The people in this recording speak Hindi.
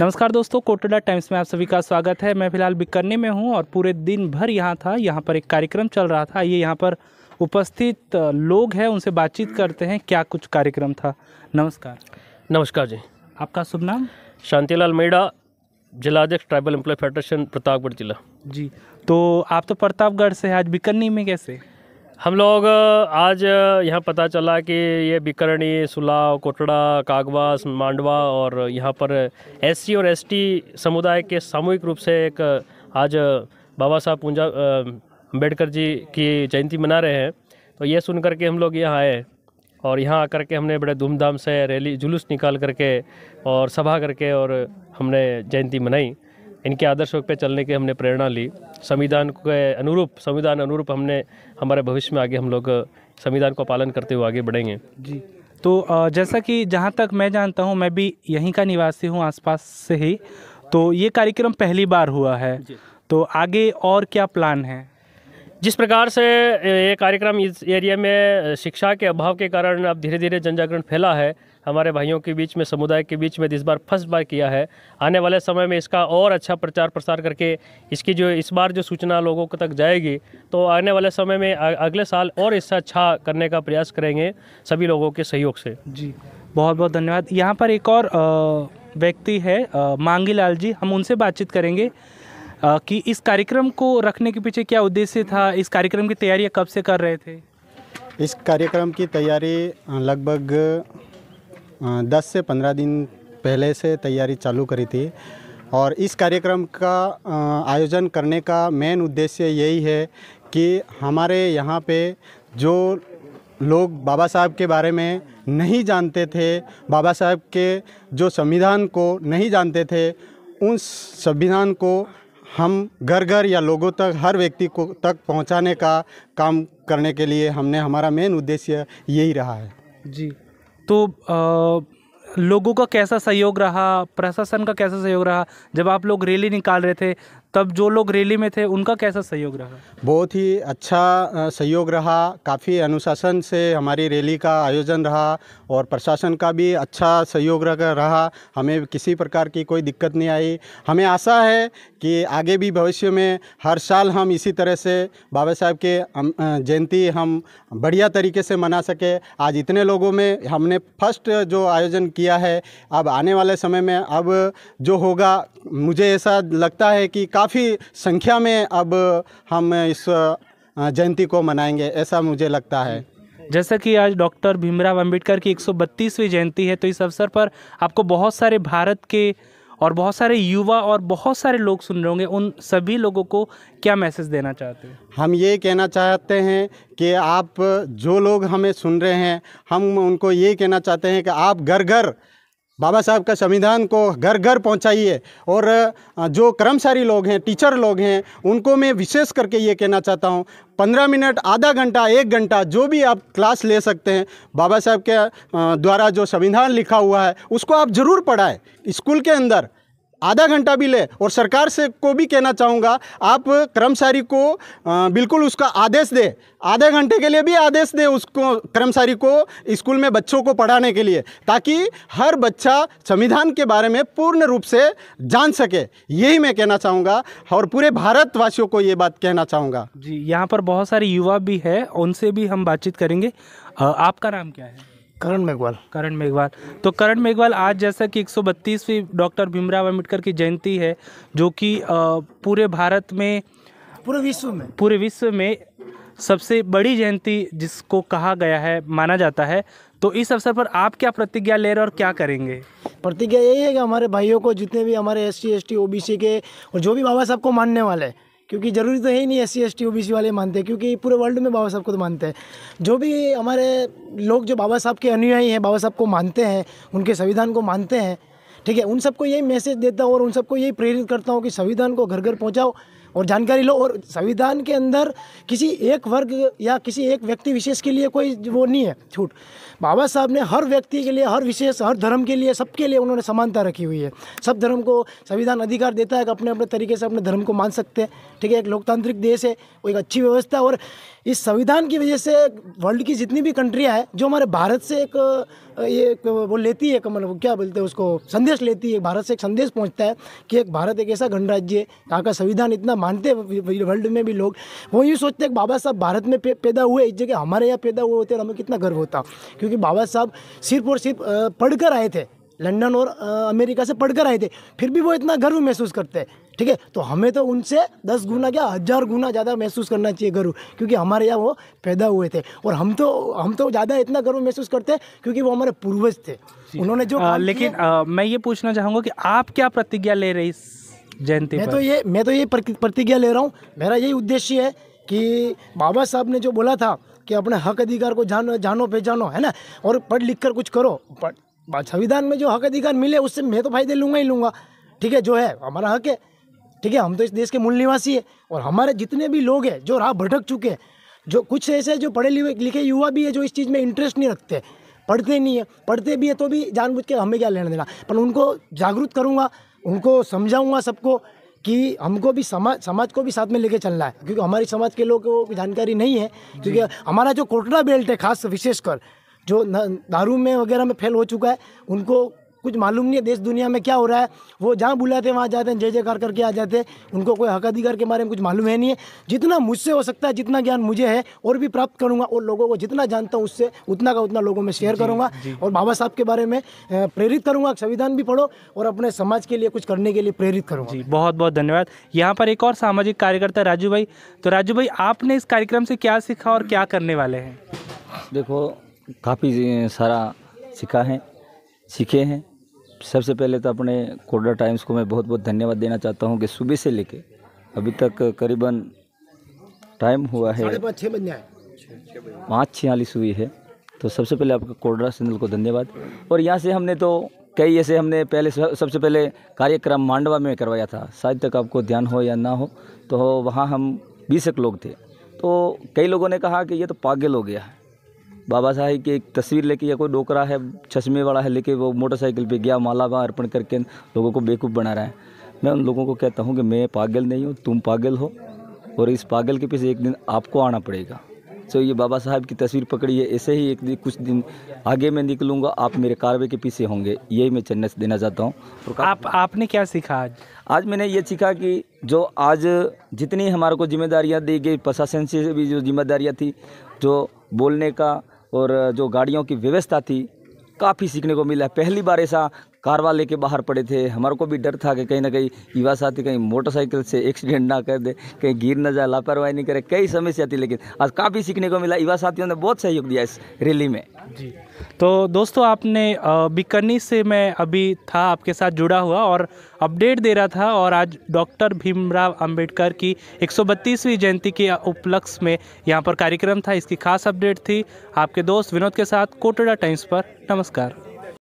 नमस्कार दोस्तों कोटडा टाइम्स में आप सभी का स्वागत है मैं फिलहाल बिकरने में हूँ और पूरे दिन भर यहाँ था यहाँ पर एक कार्यक्रम चल रहा था ये यहाँ पर उपस्थित लोग हैं उनसे बातचीत करते हैं क्या कुछ कार्यक्रम था नमस्कार नमस्कार जी आपका शुभ नाम शांतिलाल मेड़ा जिलाध्यक्ष ट्राइबल एम्प्लॉय फेडरेशन प्रतापगढ़ जिला जी तो आप तो प्रतापगढ़ से आज बिकरनी में कैसे हम लोग आज यहाँ पता चला कि ये बिकरणी सुलाव कोटड़ा कागवास मांडवा और यहाँ पर एस और एसटी समुदाय के सामूहिक रूप से एक आज बाबा साहब पूंजा अम्बेडकर जी की जयंती मना रहे हैं तो ये सुन करके हम लोग यहाँ आए और यहाँ आकर के हमने बड़े धूमधाम से रैली जुलूस निकाल करके और सभा करके और हमने जयंती मनाई इनके आदर्शों पे चलने की हमने प्रेरणा ली संविधान के अनुरूप संविधान अनुरूप हमने हमारे भविष्य में आगे हम लोग संविधान का पालन करते हुए आगे बढ़ेंगे जी तो जैसा कि जहाँ तक मैं जानता हूँ मैं भी यहीं का निवासी हूँ आसपास से ही तो ये कार्यक्रम पहली बार हुआ है तो आगे और क्या प्लान है जिस प्रकार से ये कार्यक्रम इस एरिया में शिक्षा के अभाव के कारण अब धीरे धीरे जन जागरण फैला है हमारे भाइयों के बीच में समुदाय के बीच में इस बार फर्स्ट बार किया है आने वाले समय में इसका और अच्छा प्रचार प्रसार करके इसकी जो इस बार जो सूचना लोगों तक जाएगी तो आने वाले समय में अगले साल और इससे अच्छा करने का प्रयास करेंगे सभी लोगों के सहयोग से जी बहुत बहुत धन्यवाद यहाँ पर एक और व्यक्ति है मांगी लाल जी हम उनसे बातचीत करेंगे कि इस कार्यक्रम को रखने के पीछे क्या उद्देश्य था इस कार्यक्रम की तैयारियाँ कब से कर रहे थे इस कार्यक्रम की तैयारी लगभग 10 से 15 दिन पहले से तैयारी चालू करी थी और इस कार्यक्रम का आयोजन करने का मेन उद्देश्य यही है कि हमारे यहाँ पे जो लोग बाबा साहब के बारे में नहीं जानते थे बाबा साहब के जो संविधान को नहीं जानते थे उन संविधान को हम घर घर या लोगों तक हर व्यक्ति को तक पहुंचाने का काम करने के लिए हमने हमारा मेन उद्देश्य यही रहा है जी तो आ, लोगों का कैसा सहयोग रहा प्रशासन का कैसा सहयोग रहा जब आप लोग रैली निकाल रहे थे तब जो लोग रैली में थे उनका कैसा सहयोग रहा बहुत ही अच्छा सहयोग रहा काफ़ी अनुशासन से हमारी रैली का आयोजन रहा और प्रशासन का भी अच्छा सहयोग रहा हमें किसी प्रकार की कोई दिक्कत नहीं आई हमें आशा है कि आगे भी भविष्य में हर साल हम इसी तरह से बाबा साहब के जयंती हम बढ़िया तरीके से मना सके आज इतने लोगों में हमने फर्स्ट जो आयोजन किया है अब आने वाले समय में अब जो होगा मुझे ऐसा लगता है कि काफ़ी काफ़ी संख्या में अब हम इस जयंती को मनाएंगे ऐसा मुझे लगता है जैसा कि आज डॉक्टर भीमराव अंबेडकर की 132वीं जयंती है तो इस अवसर पर आपको बहुत सारे भारत के और बहुत सारे युवा और बहुत सारे लोग सुन रहे होंगे उन सभी लोगों को क्या मैसेज देना चाहते हैं हम ये कहना चाहते हैं कि आप जो लोग हमें सुन रहे हैं हम उनको ये कहना चाहते हैं कि आप घर घर बाबा साहब का संविधान को घर घर पहुंचाइए और जो कर्मचारी लोग हैं टीचर लोग हैं उनको मैं विशेष करके ये कहना चाहता हूं पंद्रह मिनट आधा घंटा एक घंटा जो भी आप क्लास ले सकते हैं बाबा साहब के द्वारा जो संविधान लिखा हुआ है उसको आप ज़रूर पढ़ाएँ स्कूल के अंदर आधा घंटा भी ले और सरकार से को भी कहना चाहूँगा आप कर्मचारी को बिल्कुल उसका आदेश दे आधे घंटे के लिए भी आदेश दे उसको कर्मचारी को स्कूल में बच्चों को पढ़ाने के लिए ताकि हर बच्चा संविधान के बारे में पूर्ण रूप से जान सके यही मैं कहना चाहूँगा और पूरे भारतवासियों को ये बात कहना चाहूँगा जी यहाँ पर बहुत सारे युवा भी है उनसे भी हम बातचीत करेंगे आपका नाम क्या है करण मेघवाल करण मेघवाल तो करण मेघवाल आज जैसा कि 132वीं डॉक्टर भीमराव अम्बेडकर की जयंती है जो कि पूरे भारत में पूरे विश्व में पूरे विश्व में सबसे बड़ी जयंती जिसको कहा गया है माना जाता है तो इस अवसर पर आप क्या प्रतिज्ञा ले रहे और क्या करेंगे प्रतिज्ञा यही है कि हमारे भाइयों को जितने भी हमारे S C S T O के और जो भी बाबा साहब को मानने वाले हैं क्योंकि ज़रूरी तो है ही नहीं S C S T O B C वाले मानते हैं क्योंकि पूरे वर्ल्ड में बाबा साहब को तो मानते हैं जो भी हमारे लोग जो बाबा साहब के अनुयायी हैं बाबा साहब को मानते हैं उनके संविधान को मानते हैं ठीक है उन सबको यही मैसेज देता हूँ और उन सबको यही प्रेरित करता हूँ कि संविधान को घर घर पहुँचाओ और जानकारी लो और संविधान के अंदर किसी एक वर्ग या किसी एक व्यक्ति विशेष के लिए कोई वो नहीं है छूट बाबा साहब ने हर व्यक्ति के लिए हर विशेष हर धर्म के लिए सबके लिए उन्होंने समानता रखी हुई है सब धर्म को संविधान अधिकार देता है कि अपने अपने तरीके से अपने धर्म को मान सकते हैं ठीक है एक लोकतांत्रिक देश है वो एक अच्छी व्यवस्था और इस संविधान की वजह से वर्ल्ड की जितनी भी कंट्रियाँ हैं जो हमारे भारत से एक ये वो लेती है मतलब क्या बोलते हैं उसको संदेश लेती है भारत से एक संदेश पहुँचता है कि एक भारत एक ऐसा गणराज्य है जहाँ का संविधान इतना मानते हैं वर्ल्ड में भी लोग वो ये सोचते हैं कि बाबा साहब भारत में पैदा हुए इस जगह हमारे यहाँ पैदा हुए होते हैं हमें कितना गर्व होता क्योंकि बाबा साहब सिर्फ और सिर्फ पढ़कर आए थे लंदन और अमेरिका से पढ़कर आए थे फिर भी वो इतना गर्व महसूस करते हैं ठीक है तो हमें तो उनसे दस गुना क्या हज़ार गुना ज़्यादा महसूस करना चाहिए गर्व क्योंकि हमारे यहाँ वो पैदा हुए थे और हम तो हम तो ज़्यादा इतना गर्व महसूस करते हैं क्योंकि वो हमारे पूर्वज थे उन्होंने जो आ, लेकिन आ, मैं ये पूछना चाहूँगा कि आप क्या प्रतिज्ञा ले रहे इस जयंती मैं तो ये मैं तो ये प्रतिज्ञा ले रहा हूँ मेरा यही उद्देश्य है कि बाबा साहब ने जो बोला था कि अपने हक अधिकार को जानो जानो पहचानो है ना और पढ़ लिख कर कुछ करो संविधान में जो हक अधिकार मिले उससे मैं तो फायदे लूँगा ही लूँगा ठीक है जो है हमारा हक है ठीक है हम तो इस देश के मूल निवासी है और हमारे जितने भी लोग हैं जो राह भटक चुके हैं जो कुछ ऐसे जो पढ़े लिखे युवा भी है जो इस चीज़ में इंटरेस्ट नहीं रखते पढ़ते नहीं है पढ़ते भी है तो भी जानबूझ के हमें क्या लेना देना पर उनको जागरूक करूँगा उनको समझाऊँगा सबको कि हमको भी समाज समाज को भी साथ में लेके चलना है क्योंकि हमारी समाज के लोगों को जानकारी नहीं है क्योंकि हमारा जो कोटड़ा बेल्ट है खास विशेषकर जो दारू में वगैरह में फेल हो चुका है उनको कुछ मालूम नहीं है देश दुनिया में क्या हो रहा है वो जहाँ बुलाते हैं वहाँ जाते हैं जय जय कर करके आ जाते हैं उनको कोई हक अधिकार के बारे में कुछ मालूम है नहीं है जितना मुझसे हो सकता है जितना ज्ञान मुझे है और भी प्राप्त करूँगा और लोगों को जितना जानता हूँ उससे उतना का उतना लोगों में शेयर करूँगा और बाबा साहब के बारे में प्रेरित करूँगा संविधान भी पढ़ो और अपने समाज के लिए कुछ करने के लिए प्रेरित करूँगा जी बहुत बहुत धन्यवाद यहाँ पर एक और सामाजिक कार्यकर्ता राजू भाई तो राजू भाई आपने इस कार्यक्रम से क्या सीखा और क्या करने वाले हैं देखो काफ़ी सारा सीखा है सीखे हैं सबसे पहले तो अपने कोडा टाइम्स को मैं बहुत बहुत धन्यवाद देना चाहता हूँ कि सुबह से लेके अभी तक करीबन टाइम हुआ है पाँच छियालीस हुई है तो सबसे पहले आपका कोडरा सिंधल को धन्यवाद और यहाँ से हमने तो कई ऐसे हमने पहले सबसे पहले कार्यक्रम मांडवा में करवाया था शायद तक आपको ध्यान हो या ना हो तो वहाँ हम बीस एक लोग थे तो कई लोगों ने कहा कि ये तो पागल हो गया बाबा साहेब की एक तस्वीर लेके या कोई डोकरा है चश्मे वाला है लेके वो मोटरसाइकिल पे गया माला वहाँ अर्पण करके लोगों को बेवकूफ़ बना रहा है मैं उन लोगों को कहता हूँ कि मैं पागल नहीं हूँ तुम पागल हो और इस पागल के पीछे एक दिन आपको आना पड़ेगा सो तो ये बाबा साहब की तस्वीर पकड़ी है ऐसे ही एक दिन कुछ दिन आगे मैं निकलूँगा आप मेरे कारवे के पीछे होंगे यही मैं चैनल देना चाहता हूँ और आप आपने क्या सीखा आज आज मैंने ये सीखा कि जो आज जितनी हमारे को जिम्मेदारियाँ दी गई प्रशासन से भी जो जिम्मेदारियाँ थी जो बोलने का और जो गाड़ियों की व्यवस्था थी काफ़ी सीखने को मिला पहली बार ऐसा कार वाले के बाहर पड़े थे हमारे को भी डर था कि कहीं ना कहीं युवा साथी कहीं मोटरसाइकिल से एक्सीडेंट ना कर दे कहीं गिर ना जाए लापरवाही नहीं करे कई समस्या थी लेकिन आज काफ़ी सीखने को मिला युवा साथियों ने बहुत सहयोग दिया इस रैली में जी तो दोस्तों आपने बिकनी से मैं अभी था आपके साथ जुड़ा हुआ और अपडेट दे रहा था और आज डॉक्टर भीमराव अंबेडकर की 132वीं जयंती के उपलक्ष्य में यहाँ पर कार्यक्रम था इसकी खास अपडेट थी आपके दोस्त विनोद के साथ कोटड़ा टाइम्स पर नमस्कार